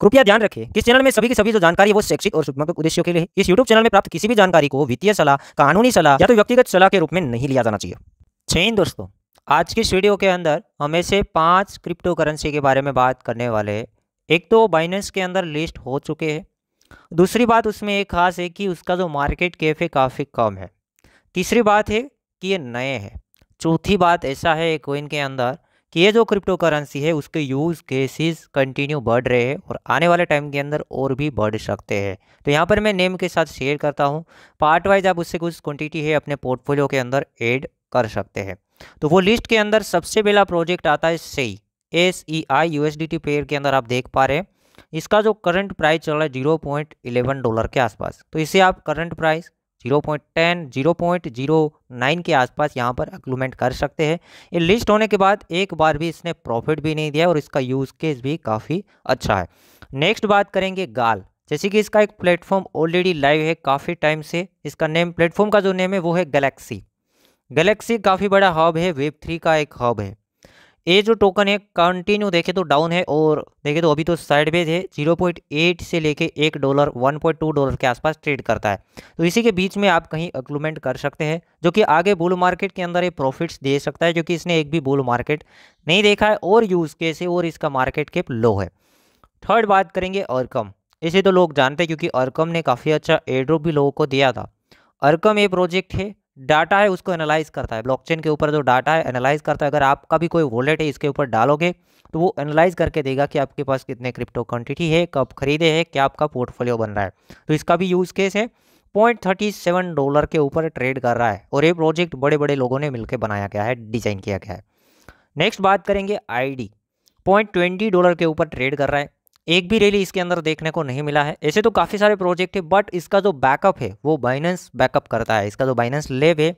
कृपया ध्यान रखें कि चैनल में सभी की सभी जो जानकारी है वो शैक्षिक और शुभात्मक उद्देश्यों के लिए इस यूट्यूब चैनल में प्राप्त किसी भी जानकारी को वित्तीय सलाह कानूनी सलाह या तो व्यक्तिगत सलाह के रूप में नहीं लिया जाना चाहिए छह दोस्तों आज की इस वीडियो के अंदर हम ऐसे पांच क्रिप्टो करेंसी के बारे में बात करने वाले हैं एक तो बाइनेंस के अंदर लिस्ट हो चुके हैं दूसरी बात उसमें एक खास है कि उसका जो मार्केट कैफे है काफ़ी कम है तीसरी बात है कि ये नए हैं चौथी बात ऐसा है कोइन के अंदर कि ये जो क्रिप्टो करेंसी है उसके यूज़ केसेस कंटिन्यू बढ़ रहे हैं और आने वाले टाइम के अंदर और भी बढ़ सकते हैं तो यहाँ पर मैं नेम के साथ शेयर करता हूँ पार्ट वाइज आप उससे कुछ क्वांटिटी है अपने पोर्टफोलियो के अंदर एड कर सकते हैं तो वो लिस्ट के अंदर सबसे पहला प्रोजेक्ट आता है सही S E I U S D T pair के अंदर आप देख पा रहे हैं इसका जो करंट प्राइस चल रहा है जीरो पॉइंट इलेवन डॉलर के आसपास तो इसे आप current price zero point ten zero point zero nine के आसपास यहाँ पर अक्लूमेंट कर सकते हैं ये लिस्ट होने के बाद एक बार भी इसने प्रॉफिट भी नहीं दिया और इसका यूज़ केस भी काफ़ी अच्छा है नेक्स्ट बात करेंगे गाल जैसे कि इसका एक प्लेटफॉर्म ऑलरेडी लाइव है काफ़ी टाइम से इसका नेम प्लेटफॉर्म का जो नेम है वो है गैलेक्सी गैलेक्सी काफ़ी बड़ा हब है वेब थ्री का एक हब है ये जो टोकन है कंटिन्यू देखे तो डाउन है और देखे तो अभी तो साइड बेज है एट से लेके एक dollar one point two dollar के आसपास ट्रेड करता है तो इसी के बीच में आप कहीं अग्रूमेंट कर सकते हैं जो कि आगे बुल मार्केट के अंदर ये प्रॉफिट्स दे सकता है जो कि इसने एक भी बुल मार्केट नहीं देखा है और यूज़ कैसे और इसका मार्केट कैप लो है थर्ड बात करेंगे अरकम इसे तो लोग जानते हैं क्योंकि अरकम ने काफ़ी अच्छा एड्रोप भी लोगों को दिया था अरकम ये प्रोजेक्ट है डाटा है उसको एनालाइज करता है ब्लॉकचेन के ऊपर जो डाटा है एनालाइज करता है अगर आपका भी कोई वॉलेट है इसके ऊपर डालोगे तो वो एनालाइज करके देगा कि आपके पास कितने क्रिप्टो क्वान्टिटी है कब खरीदे हैं क्या आपका पोर्टफोलियो बन रहा है तो इसका भी यूज़ केस है पॉइंट थर्टी सेवन डॉलर के ऊपर ट्रेड कर रहा है और ये प्रोजेक्ट बड़े बड़े लोगों ने मिलकर बनाया गया है डिज़ाइन किया गया है नेक्स्ट बात करेंगे आई पॉइंट ट्वेंटी डॉलर के ऊपर ट्रेड कर रहा है एक भी रैली इसके अंदर देखने को नहीं मिला है ऐसे तो काफ़ी सारे प्रोजेक्ट है बट इसका जो बैकअप है वो बाइनेंस बैकअप करता है इसका जो बाइनेंस लेब है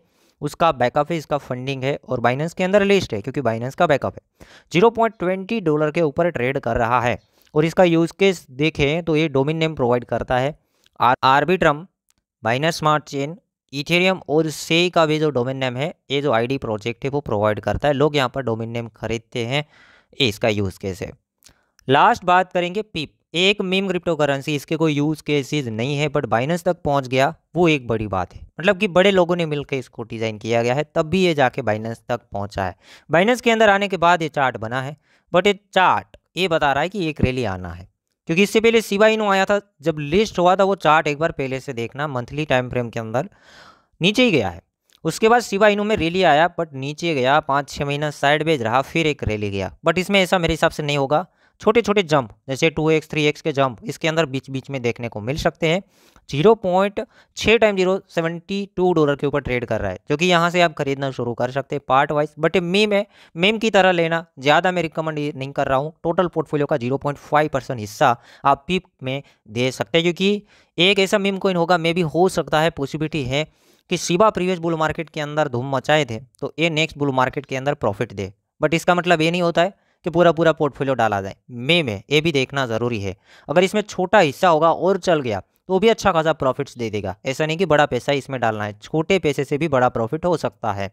उसका बैकअप है इसका फंडिंग है और बाइनेंस के अंदर लिस्ट है क्योंकि बाइनेंस का बैकअप है जीरो पॉइंट ट्वेंटी डॉलर के ऊपर ट्रेड कर रहा है और इसका यूज केस देखें तो ये डोमिन नेम प्रोवाइड करता है आर Arbitrum Binance smart chain Ethereum और से का भी जो डोमेन नेम है ये जो आईडी प्रोजेक्ट है वो प्रोवाइड करता है लोग यहाँ पर डोमेन नेम खरीदते हैं ये इसका यूज़ केस है लास्ट बात करेंगे पिप एक मीम क्रिप्टो करेंसी इसके कोई यूज़ केसेस नहीं है बट बाइनेंस तक पहुंच गया वो एक बड़ी बात है मतलब कि बड़े लोगों ने मिलकर इसको डिज़ाइन किया गया है तब भी ये जाके बाइनेंस तक पहुंचा है बाइनेंस के अंदर आने के बाद ये चार्ट बना है बट ये चार्ट ये बता रहा है कि एक रैली आना है क्योंकि इससे पहले सिवा इनो आया था जब लिस्ट हुआ था वो चार्ट एक बार पहले से देखना मंथली टाइम फ्रेम के अंदर नीचे ही गया है उसके बाद सिवा इनू में रैली आया बट नीचे गया पाँच छः महीना साइड भेज रहा फिर एक रैली गया बट इसमें ऐसा मेरे हिसाब से नहीं होगा छोटे छोटे जंप जैसे टू एक्स थ्री एक्स के जंप इसके अंदर बीच बीच में देखने को मिल सकते हैं जीरो पॉइंट छः time zero seventy two dollar के ऊपर ट्रेड कर रहा है जो कि यहाँ से आप खरीदना शुरू कर सकते हैं पार्ट वाइज बट मीम है मीम की तरह लेना ज़्यादा मैं रिकमेंड नहीं कर रहा हूँ टोटल पोर्टफोलियो का जीरो पॉइंट फाइव परसेंट हिस्सा आप पिप में दे सकते हैं क्योंकि एक ऐसा मीम कोइन होगा मे भी हो सकता है पॉसिबिलिटी है कि शिवा प्रीवियस बुल मार्केट के अंदर धूम मचाए थे तो ये नेक्स्ट बुल मार्केट के अंदर प्रॉफिट दे बट इसका मतलब ये नहीं होता है कि पूरा पूरा पोर्टफोलियो डाला जाए मे में ये भी देखना ज़रूरी है अगर इसमें छोटा हिस्सा होगा और चल गया तो भी अच्छा खासा प्रॉफिट्स दे देगा ऐसा नहीं कि बड़ा पैसा इसमें डालना है छोटे पैसे से भी बड़ा प्रॉफिट हो सकता है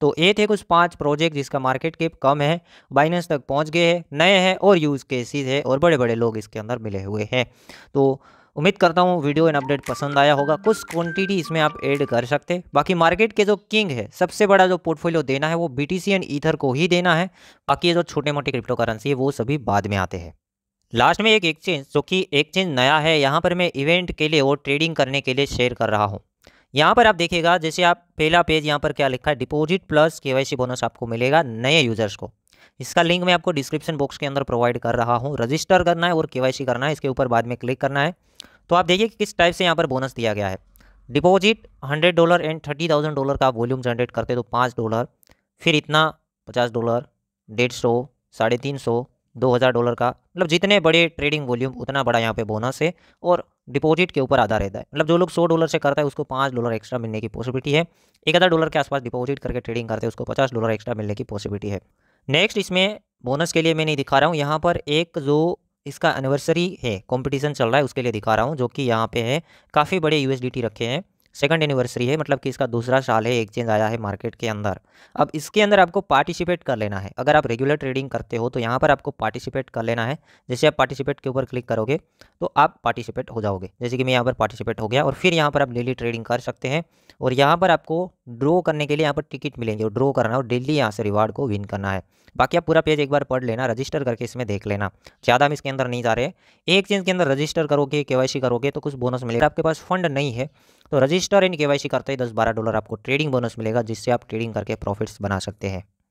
तो ये थे कुछ पांच प्रोजेक्ट जिसका मार्केट कैप कम है बाइनेंस तक पहुंच गए हैं नए हैं और यूज़ केसेस है और बड़े बड़े लोग इसके अंदर मिले हुए हैं तो उम्मीद करता हूँ वीडियो एंड अपडेट पसंद आया होगा कुछ क्वांटिटी इसमें आप ऐड कर सकते बाकी मार्केट के जो किंग है सबसे बड़ा जो पोर्टफोलियो देना है वो बी एंड ईथर को ही देना है बाकी ये जो छोटे मोटे क्रिप्टो करेंसी है वो सभी बाद में आते हैं लास्ट में एक एक्सचेंज जो कि एक्सचेंज नया है यहाँ पर मैं इवेंट के लिए और ट्रेडिंग करने के लिए शेयर कर रहा हूँ यहाँ पर आप देखिएगा जैसे आप पहला पेज यहाँ पर क्या लिखा है डिपोजिट प्लस सी बोनस आपको मिलेगा नए यूजर्स को इसका लिंक मैं आपको डिस्क्रिप्शन बॉक्स के अंदर प्रोवाइड कर रहा हूँ रजिस्टर करना है और केवाईसी करना है इसके ऊपर बाद में क्लिक करना है तो आप देखिए कि किस टाइप से यहाँ पर बोनस दिया गया है deposit hundred dollar and thirty thousand dollar का वॉल्यूम जनरेट करते तो पाँच डॉलर फिर इतना पचास डॉलर डेढ़ सौ साढ़े तीन सौ दो हज़ार डॉलर का मतलब जितने बड़े ट्रेडिंग वॉल्यूम उतना बड़ा यहाँ पे बोनस है और डिपॉजिट के ऊपर आधा रहता है मतलब जो लोग सौ डॉलर से करता है उसको पाँच डॉलर एक्स्ट्रा मिलने की पॉसिबिलिटी है एक हज़ार डॉलर के आसपास डिपॉजिट करके ट्रेडिंग करते हैं उसको पचास डॉलर एक्स्ट्रा मिलने की पॉसिबिलिटी है नेक्स्ट इसमें बोनस के लिए मैं नहीं दिखा रहा हूँ यहाँ पर एक जो इसका एनिवर्सरी है कंपटीशन चल रहा है उसके लिए दिखा रहा हूँ जो कि यहाँ पे है काफ़ी बड़े यू रखे हैं सेकंड एनिवर्सरी है मतलब कि इसका दूसरा साल है एक्सचेंज आया है मार्केट के अंदर अब इसके अंदर आपको पार्टिसिपेट कर लेना है अगर आप रेगुलर ट्रेडिंग करते हो तो यहाँ पर आपको पार्टिसिपेट कर लेना है जैसे आप पार्टिसिपेट के ऊपर क्लिक करोगे तो आप पार्टिसिपेट हो जाओगे जैसे कि मैं यहाँ पर पार्टिसिपेट हो गया और फिर यहाँ पर आप डेली ट्रेडिंग कर सकते हैं और यहाँ पर आपको ड्रॉ करने के लिए यहाँ पर टिकट मिलेंगे और ड्रॉ करना और डेली यहाँ से रिवार्ड को विन करना है बाकी आप पूरा पेज एक बार पढ़ लेना रजिस्टर करके इसमें देख लेना ज़्यादा हम इसके अंदर नहीं जा रहे एक चीज़ के अंदर रजिस्टर करोगे के करोगे तो कुछ बोनस मिलेगा आपके पास फंड नहीं है तो रजिस्टर एंड के करते ही दस बारह डॉलर आपको ट्रेडिंग बोनस मिलेगा जिससे आप ट्रेडिंग करके प्रॉफिट्स बना सकते हैं